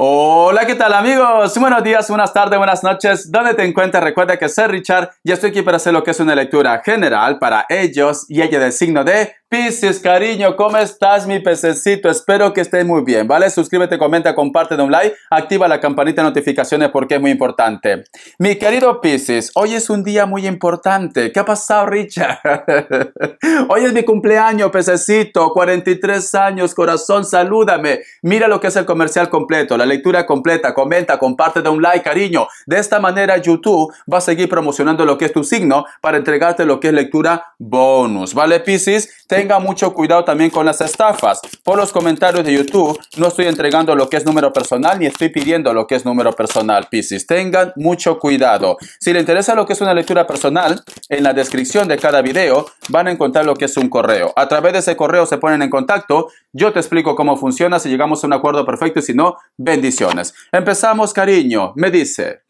Hola, ¿qué tal amigos? Buenos días, buenas tardes, buenas noches. ¿Dónde te encuentras? Recuerda que soy Richard y estoy aquí para hacer lo que es una lectura general para ellos y ella del signo de Pisces. Cariño, ¿cómo estás mi pececito? Espero que estés muy bien, ¿vale? Suscríbete, comenta, comparte, de un like, activa la campanita de notificaciones porque es muy importante. Mi querido Pisces, hoy es un día muy importante. ¿Qué ha pasado, Richard? hoy es mi cumpleaños, pececito, 43 años, corazón, salúdame. Mira lo que es el comercial completo. La lectura completa, comenta, comparte, da un like, cariño. De esta manera YouTube va a seguir promocionando lo que es tu signo para entregarte lo que es lectura bonus. ¿Vale, Piscis? Tenga mucho cuidado también con las estafas. Por los comentarios de YouTube no estoy entregando lo que es número personal ni estoy pidiendo lo que es número personal, Piscis. Tengan mucho cuidado. Si le interesa lo que es una lectura personal, en la descripción de cada video van a encontrar lo que es un correo. A través de ese correo se ponen en contacto. Yo te explico cómo funciona si llegamos a un acuerdo perfecto y si no, ven bendiciones. Empezamos, cariño. Me dice,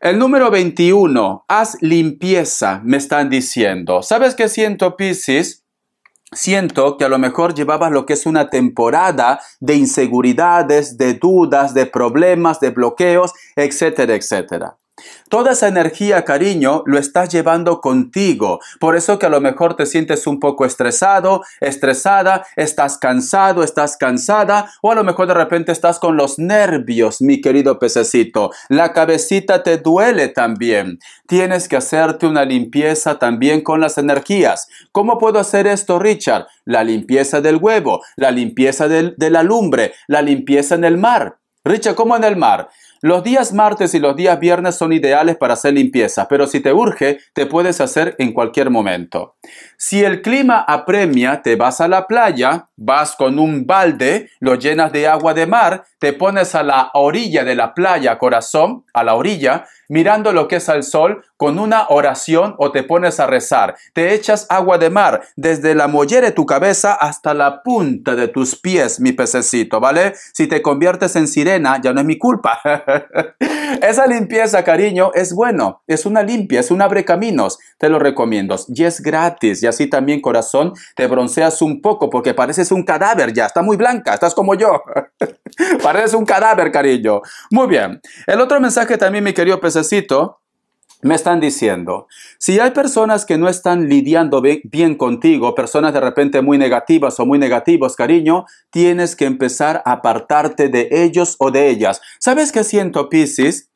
el número 21, haz limpieza, me están diciendo. ¿Sabes qué siento, Pisces? Siento que a lo mejor llevabas lo que es una temporada de inseguridades, de dudas, de problemas, de bloqueos, etcétera, etcétera. Toda esa energía, cariño, lo estás llevando contigo. Por eso que a lo mejor te sientes un poco estresado, estresada, estás cansado, estás cansada, o a lo mejor de repente estás con los nervios, mi querido pececito. La cabecita te duele también. Tienes que hacerte una limpieza también con las energías. ¿Cómo puedo hacer esto, Richard? La limpieza del huevo, la limpieza de la lumbre, la limpieza en el mar. Richard, ¿cómo en el mar? Los días martes y los días viernes son ideales para hacer limpieza, pero si te urge, te puedes hacer en cualquier momento. Si el clima apremia, te vas a la playa, vas con un balde, lo llenas de agua de mar, te pones a la orilla de la playa, corazón, a la orilla, mirando lo que es al sol, con una oración o te pones a rezar. Te echas agua de mar desde la mollera de tu cabeza hasta la punta de tus pies, mi pececito, ¿vale? Si te conviertes en sirena, ya no es mi culpa. Esa limpieza, cariño, es bueno, es una limpia, es un abre caminos, te lo recomiendo. Y es gratis, y así también, corazón, te bronceas un poco porque pareces un cadáver ya, está muy blanca, estás como yo. Parece un cadáver, cariño. Muy bien. El otro mensaje también, mi querido pececito, me están diciendo, si hay personas que no están lidiando bien, contigo, personas de repente muy negativas o muy negativos, cariño, tienes que empezar a apartarte de ellos o de ellas. ¿Sabes qué siento, Piscis?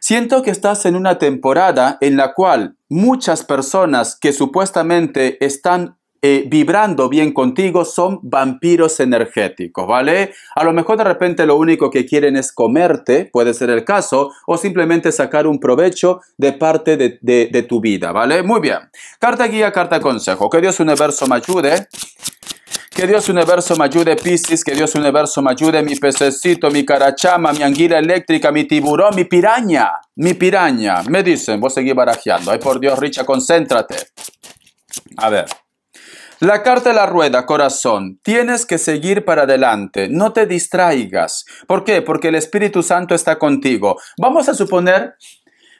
Siento que estás en una temporada en la cual muchas personas que supuestamente están eh, vibrando bien contigo son vampiros energéticos, ¿vale? A lo mejor de repente lo único que quieren es comerte, puede ser el caso, o simplemente sacar un provecho de parte de, tu vida, ¿vale? Muy bien. Carta guía, carta consejo. Que Dios universo me ayude. Que Dios universo me ayude, Piscis, que Dios universo me ayude, mi pececito, mi carachama, mi anguila eléctrica, mi tiburón, mi piraña, mi piraña. Me dicen, vos seguís barajeando. Ay, por Dios, Richa, concéntrate. A ver. La carta de la rueda, corazón. Tienes que seguir para adelante. No te distraigas. ¿Por qué? Porque el Espíritu Santo está contigo. Vamos a suponer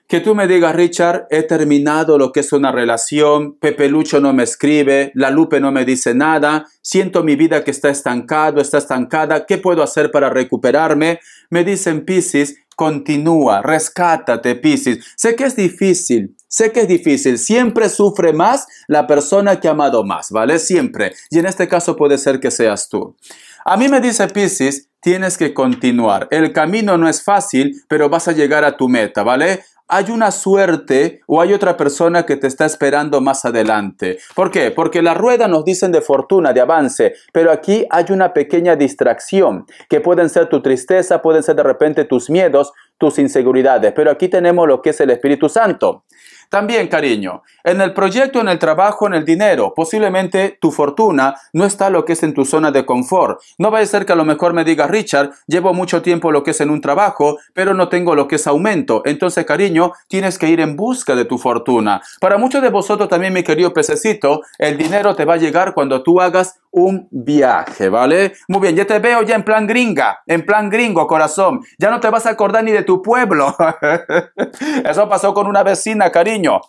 que tú me digas, Richard, he terminado lo que es una relación, Pepe Lucho no me escribe, la Lupe no me dice nada, siento mi vida que está estancado, está estancada, ¿qué puedo hacer para recuperarme? Me dicen Piscis, continúa, rescátate, Piscis. Sé que es difícil, Sé que es difícil, siempre sufre más la persona que ha amado más, ¿vale? Siempre. Y en este caso puede ser que seas tú. A mí me dice Piscis, tienes que continuar. El camino no es fácil, pero vas a llegar a tu meta, ¿vale? hay una suerte o hay otra persona que te está esperando más adelante. ¿Por qué? Porque la rueda nos dicen de fortuna, de avance, pero aquí hay una pequeña distracción, que pueden ser tu tristeza, pueden ser de repente tus miedos, tus inseguridades, pero aquí tenemos lo que es el Espíritu Santo. También, cariño, en el proyecto, en el trabajo, en el dinero, posiblemente tu fortuna no está lo que es en tu zona de confort. No va a ser que a lo mejor me diga Richard, llevo mucho tiempo lo que es en un trabajo, pero no tengo lo que es aumento. Entonces, cariño, tienes que ir en busca de tu fortuna. Para muchos de vosotros también, mi querido pececito, el dinero te va a llegar cuando tú hagas un viaje, ¿vale? Muy bien, ya te veo ya en plan gringa, en plan gringo, corazón. Ya no te vas a acordar ni de tu pueblo. Eso pasó con una vecina, cariño.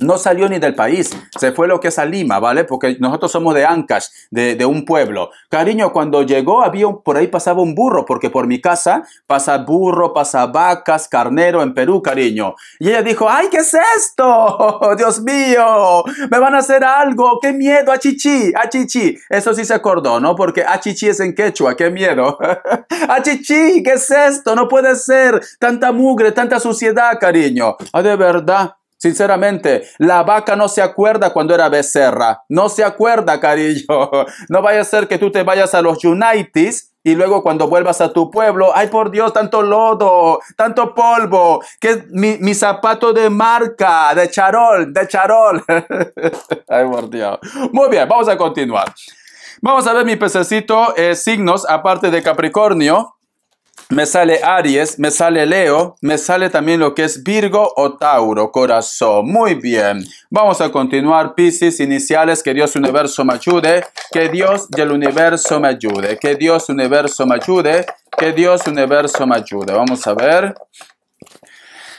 No salió ni del país, se fue lo que es a Lima, ¿vale? Porque nosotros somos de Ancash, de, un pueblo. Cariño, cuando llegó había por ahí pasaba un burro, porque por mi casa pasa burro, pasa vacas, carnero en Perú, cariño. Y ella dijo, ay, ¿qué es esto? Dios mío, me van a hacer algo, qué miedo, achichi, achichi. Eso sí se acordó, ¿no? Porque achichi es en quechua, qué miedo. achichi, ¿qué es esto? No puede ser, tanta mugre, tanta suciedad, cariño. Ah, de verdad. Sinceramente, la vaca no se acuerda cuando era becerra. No se acuerda, cariño. No vaya a ser que tú te vayas a los United y luego cuando vuelvas a tu pueblo, ay por Dios, tanto lodo, tanto polvo, que mi, zapato de marca, de charol, de charol. ay por Dios. Muy bien, vamos a continuar. Vamos a ver mi pececito eh, signos, aparte de Capricornio me sale Aries, me sale Leo, me sale también lo que es Virgo o Tauro, corazón. Muy bien. Vamos a continuar, Piscis, iniciales, que Dios universo me ayude, que Dios del universo me ayude, que Dios universo me ayude, que Dios universo me ayude. Vamos a ver.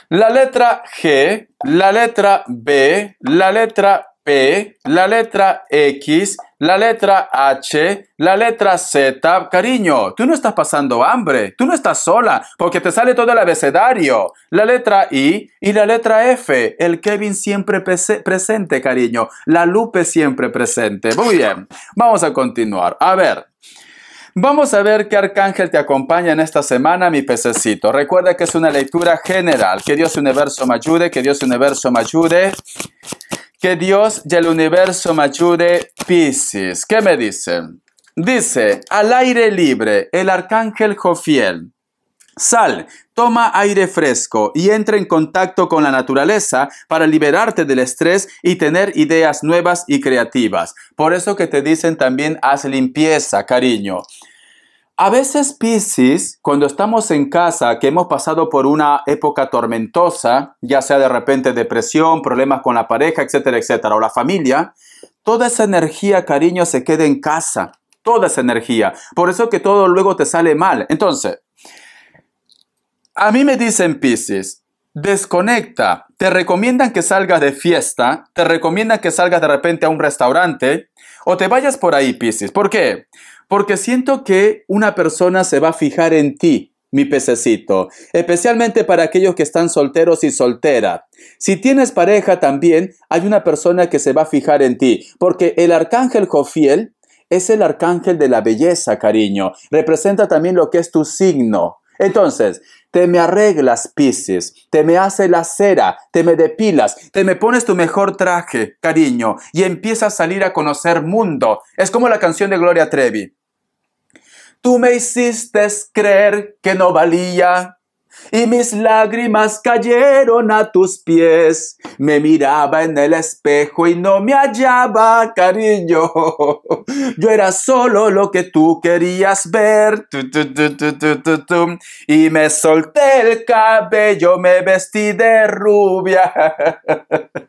La letra G, la letra B, la letra P, la letra X, la letra H, la letra Z. Cariño, tú no estás pasando hambre, tú no estás sola, porque te sale todo el abecedario. La letra I y la letra F. El Kevin siempre presente, cariño. La Lupe siempre presente. Muy bien, vamos a continuar. A ver. Vamos a ver qué arcángel te acompaña en esta semana, mi pececito. Recuerda que es una lectura general. Que Dios universo me ayude, que Dios universo me ayude. Que Dios y el universo me ayude, Piscis. ¿Qué me dicen? Dice, al aire libre, el arcángel Jofiel. Sal, toma aire fresco y entra en contacto con la naturaleza para liberarte del estrés y tener ideas nuevas y creativas. Por eso que te dicen también haz limpieza, cariño. A veces Pisces, cuando estamos en casa, que hemos pasado por una época tormentosa, ya sea de repente depresión, problemas con la pareja, etcétera, etcétera, o la familia, toda esa energía, cariño, se queda en casa. Toda esa energía. Por eso que todo luego te sale mal. Entonces, a mí me dicen Pisces, desconecta. Te recomiendan que salgas de fiesta, te recomiendan que salgas de repente a un restaurante o te vayas por ahí, Pisces. ¿Por qué? Porque siento que una persona se va a fijar en ti, mi pececito, especialmente para aquellos que están solteros y soltera. Si tienes pareja también, hay una persona que se va a fijar en ti, porque el arcángel Jofiel es el arcángel de la belleza, cariño. Representa también lo que es tu signo. Entonces, te me arreglas, Piscis, te me hace la cera, te me depilas, te me pones tu mejor traje, cariño, y empiezas a salir a conocer mundo. Es como la canción de Gloria Trevi. Tú me hiciste creer que no valía, y mis lágrimas cayeron a tus pies. Me miraba en el espejo y no me hallaba, cariño. Yo era solo lo que tú querías ver. y me solté el cabello, me vestí de rubia.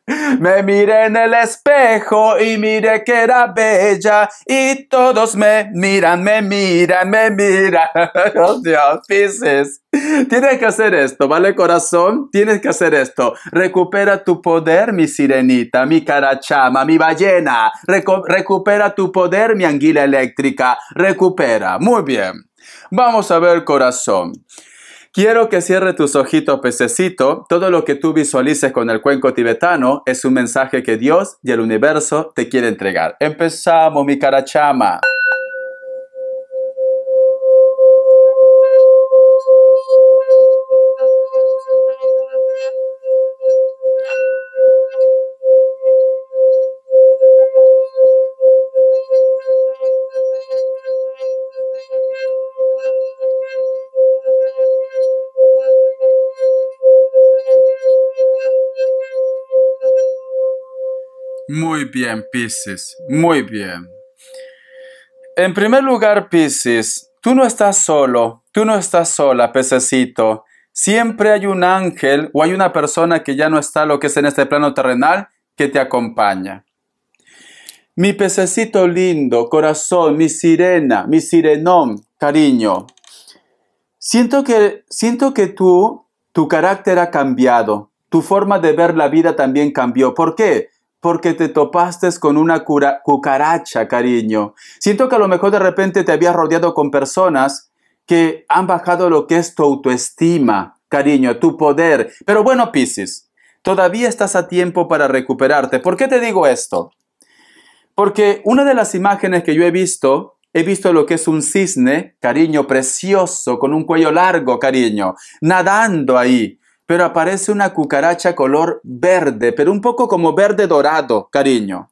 Me miré en el espejo y miré que era bella y todos me miran, me miran, me miran. Dios, Tienes que hacer esto, ¿vale corazón? Tienes que hacer esto. Recupera tu poder, mi sirenita, mi carachama, mi ballena. recupera tu poder, mi anguila eléctrica. Recupera. Muy bien. Vamos a ver corazón. Quiero que cierre tus ojitos, pececito. Todo lo que tú visualices con el cuenco tibetano es un mensaje que Dios y el universo te quiere entregar. Empezamos, mi carachama. Muy bien, Pisces, muy bien. En primer lugar, Pisces, tú no estás solo, tú no estás sola, pececito. Siempre hay un ángel o hay una persona que ya no está lo que es en este plano terrenal que te acompaña. Mi pececito lindo, corazón, mi sirena, mi sirenón, cariño. Siento que, siento que tú, tu carácter ha cambiado, tu forma de ver la vida también cambió. ¿Por qué? porque te topaste con una cucaracha, cariño. Siento que a lo mejor de repente te habías rodeado con personas que han bajado lo que es tu autoestima, cariño, tu poder. Pero bueno, Piscis, todavía estás a tiempo para recuperarte. ¿Por qué te digo esto? Porque una de las imágenes que yo he visto He visto lo que es un cisne, cariño, precioso, con un cuello largo, cariño, nadando ahí pero aparece una cucaracha color verde, pero un poco como verde dorado, cariño.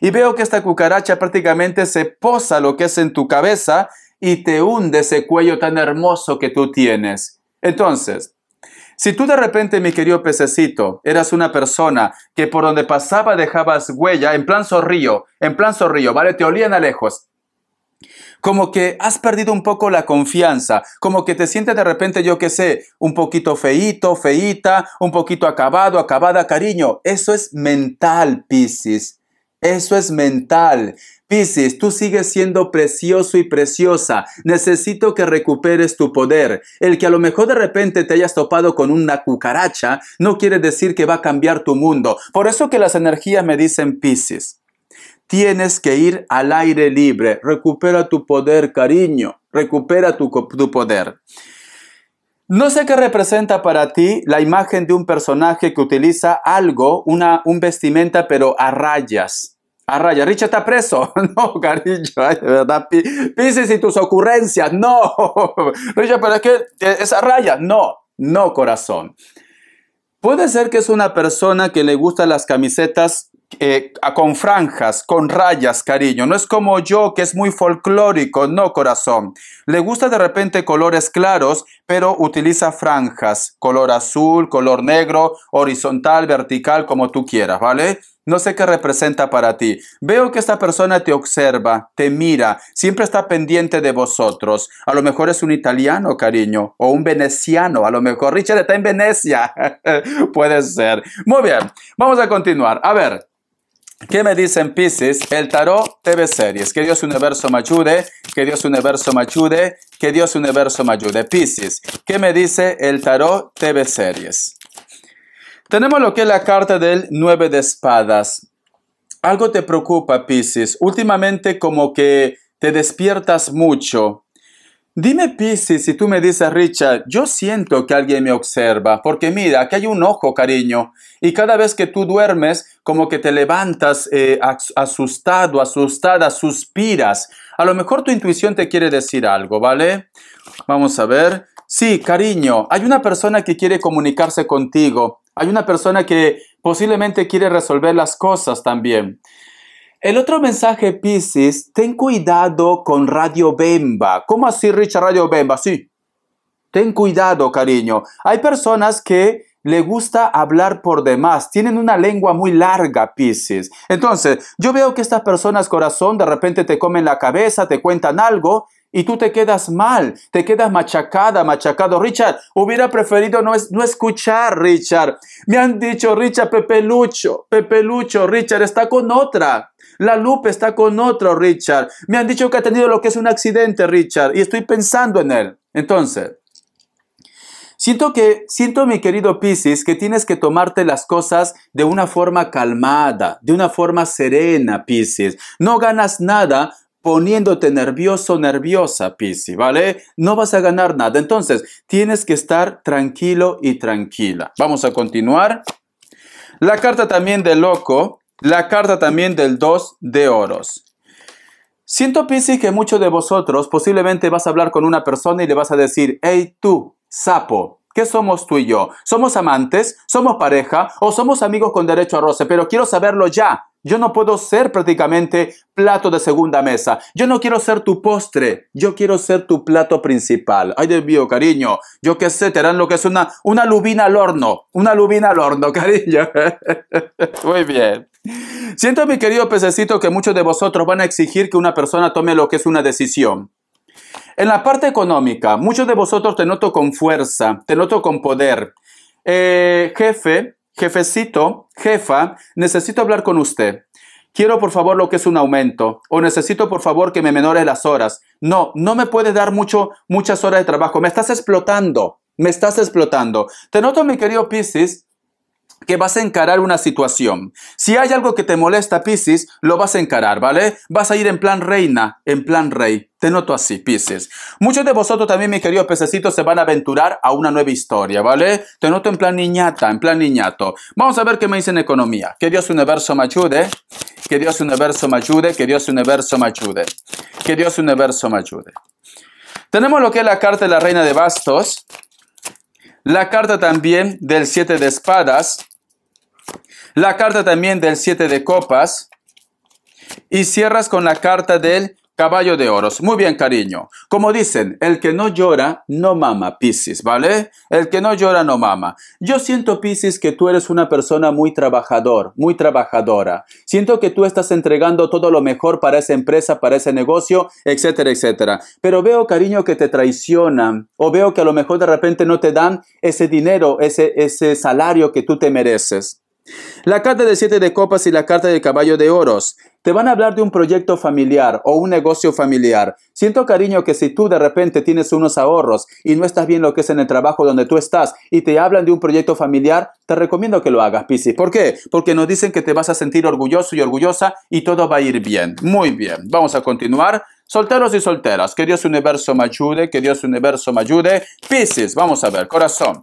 Y veo que esta cucaracha prácticamente se posa lo que es en tu cabeza y te hunde ese cuello tan hermoso que tú tienes. Entonces, si tú de repente, mi querido pececito, eras una persona que por donde pasaba dejabas huella, en plan zorrillo, en plan zorrillo, ¿vale? Te olían a lejos, como que has perdido un poco la confianza, como que te sientes de repente, yo qué sé, un poquito feíto, feíta, un poquito acabado, acabada, cariño. Eso es mental, Piscis. Eso es mental. Piscis, tú sigues siendo precioso y preciosa. Necesito que recuperes tu poder. El que a lo mejor de repente te hayas topado con una cucaracha no quiere decir que va a cambiar tu mundo. Por eso que las energías me dicen Piscis. Tienes que ir al aire libre. Recupera tu poder, cariño. Recupera tu, poder. No sé qué representa para ti la imagen de un personaje que utiliza algo, una, un vestimenta, pero a rayas. A rayas. Richard está preso. No, cariño, ay, y tus ocurrencias. No. Richard, pero es que eh, esa raya. No, no, corazón. Puede ser que es una persona que le gustan las camisetas eh, con franjas, con rayas, cariño. No es como yo, que es muy folclórico, no, corazón. Le gusta de repente colores claros, pero utiliza franjas, color azul, color negro, horizontal, vertical, como tú quieras, ¿vale? No sé qué representa para ti. Veo que esta persona te observa, te mira, siempre está pendiente de vosotros. A lo mejor es un italiano, cariño, o un veneciano. A lo mejor Richard está en Venecia. Puede ser. Muy bien, vamos a continuar. A ver, ¿Qué me dicen Pisces? El tarot TV series. Que Dios universo me ayude, que Dios universo me ayude, que Dios universo me ayude. Pisces, ¿qué me dice el tarot TV series? Tenemos lo que es la carta del 9 de espadas. Algo te preocupa, Pisces. Últimamente como que te despiertas mucho. Dime, Pisces, si tú me dices, Richard, yo siento que alguien me observa, porque mira, aquí hay un ojo, cariño, y cada vez que tú duermes, como que te levantas eh, asustado, asustada, suspiras. A lo mejor tu intuición te quiere decir algo, ¿vale? Vamos a ver. Sí, cariño, hay una persona que quiere comunicarse contigo. Hay una persona que posiblemente quiere resolver las cosas también. El otro mensaje, Pisces, ten cuidado con Radio Bemba. ¿Cómo así, Richard, Radio Bemba? Sí. Ten cuidado, cariño. Hay personas que le gusta hablar por demás, tienen una lengua muy larga, Pisces. Entonces, yo veo que estas personas, corazón, de repente te comen la cabeza, te cuentan algo y tú te quedas mal, te quedas machacada, machacado. Richard, hubiera preferido no, no escuchar, Richard. Me han dicho, Richard, Pepe Lucho, Richard está con otra. La lupa está con otro, Richard. Me han dicho que ha tenido lo que es un accidente, Richard, y estoy pensando en él. Entonces, Siento que, siento mi querido Piscis, que tienes que tomarte las cosas de una forma calmada, de una forma serena, Piscis. No ganas nada poniéndote nervioso, nerviosa, Piscis, ¿vale? No vas a ganar nada. Entonces, tienes que estar tranquilo y tranquila. Vamos a continuar. La carta también del loco, la carta también del 2 de oros. Siento, Piscis, que muchos de vosotros posiblemente vas a hablar con una persona y le vas a decir, hey tú, sapo. ¿Qué somos tú y yo? ¿Somos amantes? ¿Somos pareja? ¿O somos amigos con derecho a roce? Pero quiero saberlo ya. Yo no puedo ser prácticamente plato de segunda mesa. Yo no quiero ser tu postre. Yo quiero ser tu plato principal. Ay, Dios mío, cariño. Yo qué sé, te harán lo que es una, una lubina al horno. Una lubina al horno, cariño. Muy bien. Siento, mi querido pececito, que muchos de vosotros van a exigir que una persona tome lo que es una decisión. En la parte económica, muchos de vosotros te noto con fuerza, te noto con poder. Eh, jefe, jefecito, jefa, necesito hablar con usted. Quiero por favor lo que es un aumento o necesito por favor que me menores las horas. No, no me puedes dar mucho, muchas horas de trabajo. Me estás explotando, me estás explotando. Te noto, mi querido Piscis, que vas a encarar una situación. Si hay algo que te molesta, Pisces, lo vas a encarar, ¿vale? Vas a ir en plan reina, en plan rey. Te noto así, Pisces. Muchos de vosotros también, mis queridos pececitos, se van a aventurar a una nueva historia, ¿vale? Te noto en plan niñata, en plan niñato. Vamos a ver qué me dicen economía. Que Dios universo me ayude. Que Dios universo me ayude. Que Dios universo me ayude. Que Dios universo me ayude. Tenemos lo que es la carta de la reina de bastos. La carta también del siete de espadas. La carta también del siete de copas. Y cierras con la carta del caballo de oros. Muy bien, cariño. Como dicen, el que no llora, no mama, Pisces, ¿vale? El que no llora, no mama. Yo siento, Pisces, que tú eres una persona muy trabajador, muy trabajadora. Siento que tú estás entregando todo lo mejor para esa empresa, para ese negocio, etcétera, etcétera. Pero veo, cariño, que te traicionan o veo que a lo mejor de repente no te dan ese dinero, ese, ese salario que tú te mereces. La carta de siete de copas y la carta de caballo de oros te van a hablar de un proyecto familiar o un negocio familiar. Siento cariño que si tú de repente tienes unos ahorros y no estás bien lo que es en el trabajo donde tú estás y te hablan de un proyecto familiar, te recomiendo que lo hagas, Piscis. ¿Por qué? Porque nos dicen que te vas a sentir orgulloso y orgullosa y todo va a ir bien. Muy bien, vamos a continuar. Solteros y solteras, que Dios universo me ayude, que Dios universo me ayude. Piscis, vamos a ver, corazón.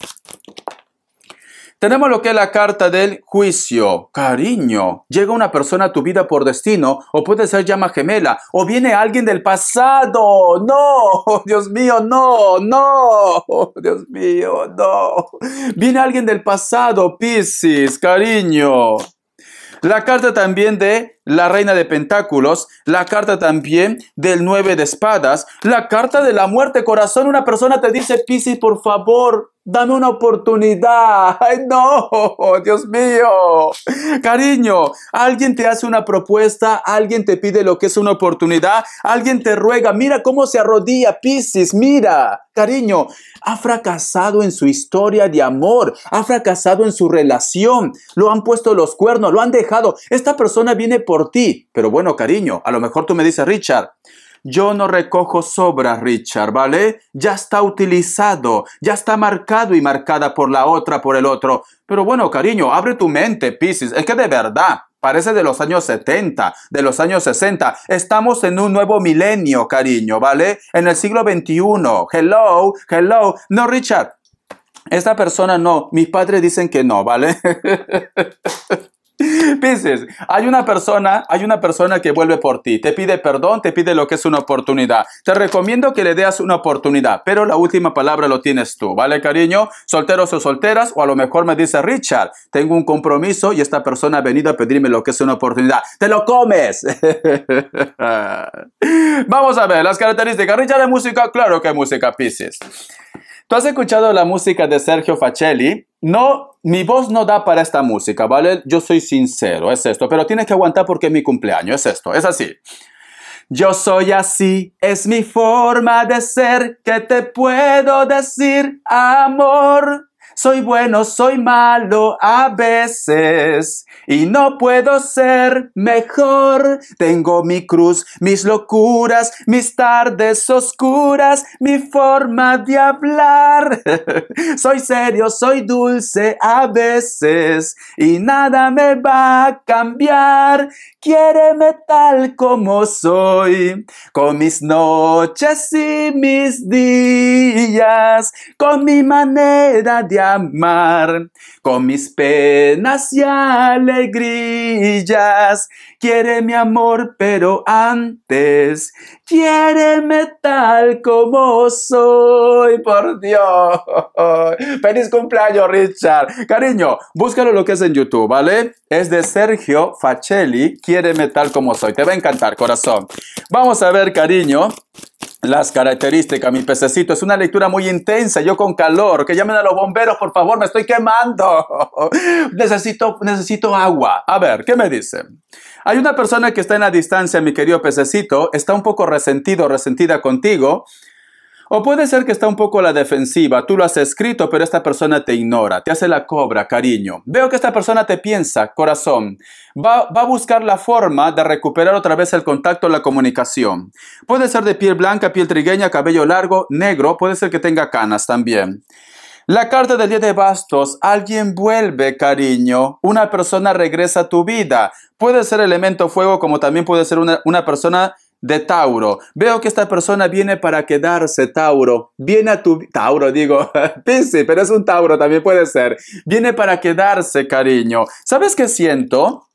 Tenemos lo que es la carta del juicio. Cariño, llega una persona a tu vida por destino, o puede ser llama gemela, o viene alguien del pasado. No, Dios mío, no, no, Dios mío, no. Viene alguien del pasado, Piscis, cariño. La carta también de la reina de pentáculos, la carta también del nueve de espadas, la carta de la muerte corazón. Una persona te dice, Piscis, por favor, dame una oportunidad. Ay, no, Dios mío. Cariño, alguien te hace una propuesta, alguien te pide lo que es una oportunidad, alguien te ruega, mira cómo se arrodilla Piscis, mira. Cariño, ha fracasado en su historia de amor, ha fracasado en su relación, lo han puesto los cuernos, lo han dejado. Esta persona viene por ti. Pero bueno, cariño, a lo mejor tú me dices, Richard, yo no recojo sobras, Richard, ¿vale? Ya está utilizado, ya está marcado y marcada por la otra, por el otro. Pero bueno, cariño, abre tu mente, Pisces. Es que de verdad, parece de los años 70, de los años 60. Estamos en un nuevo milenio, cariño, ¿vale? En el siglo 21 Hello, hello. No, Richard, esta persona no. Mis padres dicen que no, ¿vale? Pisces, hay una persona, hay una persona que vuelve por ti, te pide perdón, te pide lo que es una oportunidad. Te recomiendo que le des una oportunidad, pero la última palabra lo tienes tú, ¿vale, cariño? Solteros o solteras, o a lo mejor me dice Richard, tengo un compromiso y esta persona ha venido a pedirme lo que es una oportunidad. ¡Te lo comes! Vamos a ver las características. Richard es música, claro que es música Pisces. ¿Tú has escuchado la música de Sergio Facelli? No, mi voz no da para esta música, ¿vale? Yo soy sincero, es esto, pero tienes que aguantar porque es mi cumpleaños, es esto, es así. Yo soy así, es mi forma de ser, que te puedo decir, amor? Soy bueno, soy malo a veces y no puedo ser mejor. Tengo mi cruz, mis locuras, mis tardes oscuras, mi forma de hablar. soy serio, soy dulce a veces y nada me va a cambiar. Quiéreme tal como soy, con mis noches y mis días, con mi manera de hablar amar con mis penas y alegrías. Quiere mi amor, pero antes quiere tal como soy, por Dios. Feliz cumpleaños, Richard. Cariño, búscalo lo que es en YouTube, ¿vale? Es de Sergio Facelli, quiere tal como soy. Te va a encantar, corazón. Vamos a ver, cariño. Las características, mi pececito, es una lectura muy intensa, yo con calor, que llamen a los bomberos, por favor, me estoy quemando. necesito, necesito agua. A ver, ¿qué me dice? Hay una persona que está en la distancia, mi querido pececito, está un poco resentido, resentida contigo, o puede ser que está un poco a la defensiva, tú lo has escrito, pero esta persona te ignora, te hace la cobra, cariño. Veo que esta persona te piensa, corazón. Va, a buscar la forma de recuperar otra vez el contacto, la comunicación. Puede ser de piel blanca, piel trigueña, cabello largo, negro, puede ser que tenga canas también. La carta del día de bastos, alguien vuelve, cariño, una persona regresa a tu vida. Puede ser elemento fuego como también puede ser una persona de Tauro. Veo que esta persona viene para quedarse, Tauro. Viene a tu... Tauro, digo, Piscis, pero es un Tauro, también puede ser. Viene para quedarse, cariño. ¿Sabes qué siento?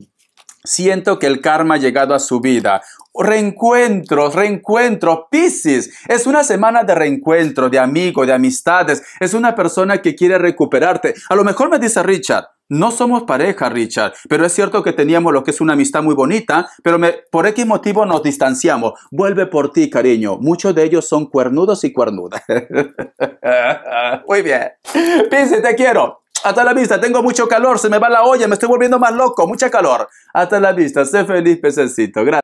Siento que el karma ha llegado a su vida. Reencuentros, reencuentros, Piscis. Es una semana de reencuentro, de amigos, de amistades. Es una persona que quiere recuperarte. A lo mejor me dice Richard, no somos pareja, Richard, pero es cierto que teníamos lo que es una amistad muy bonita, pero por X motivo nos distanciamos. Vuelve por ti, cariño. Muchos de ellos son cuernudos y cuernudas. muy bien. Pince, te quiero. Hasta la vista, tengo mucho calor, se me va la olla, me estoy volviendo más loco, mucha calor. Hasta la vista, sé feliz, pececito. Gracias.